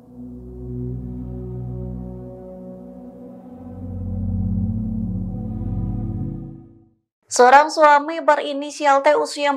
Thank you Seorang suami berinisial T usia 40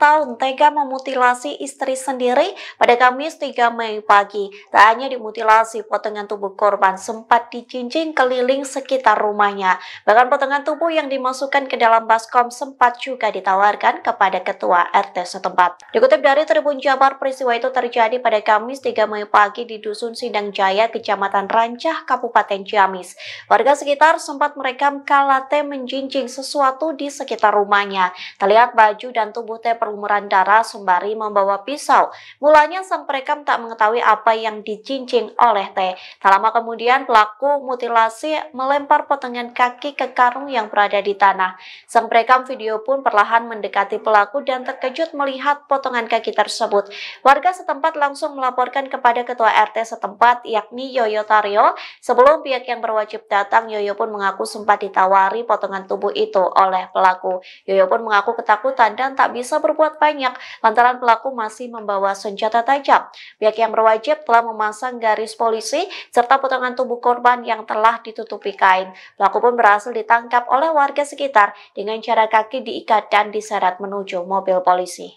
tahun tega memutilasi istri sendiri pada Kamis 3 Mei pagi. Tak hanya dimutilasi, potongan tubuh korban sempat dicincing keliling sekitar rumahnya. Bahkan potongan tubuh yang dimasukkan ke dalam baskom sempat juga ditawarkan kepada ketua RT setempat. Dikutip dari Tribun Jabar, peristiwa itu terjadi pada Kamis 3 Mei pagi di Dusun Sindang Jaya, Kecamatan Rancah, Kabupaten Ciamis. Warga sekitar sempat merekam kalate T menjincing sesuatu di sekitar rumahnya. Terlihat baju dan tubuh T perumuran darah sembari membawa pisau. Mulanya sang perekam tak mengetahui apa yang dicincing oleh teh. Tak lama kemudian pelaku mutilasi melempar potongan kaki ke karung yang berada di tanah. Sang perekam video pun perlahan mendekati pelaku dan terkejut melihat potongan kaki tersebut. Warga setempat langsung melaporkan kepada ketua RT setempat yakni Yoyo Tario. Sebelum pihak yang berwajib datang, Yoyo pun mengaku sempat ditawari potongan tubuh itu oleh pelaku pelaku. Yoyo pun mengaku ketakutan dan tak bisa berbuat banyak lantaran pelaku masih membawa senjata tajam. Pihak yang berwajib telah memasang garis polisi serta potongan tubuh korban yang telah ditutupi kain. Pelaku pun berhasil ditangkap oleh warga sekitar dengan cara kaki diikat dan diseret menuju mobil polisi.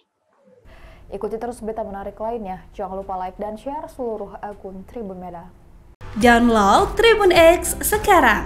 Ikuti terus berita menarik lainnya. Jangan lupa like dan share seluruh akun Tribun Medan. Download Tribun X sekarang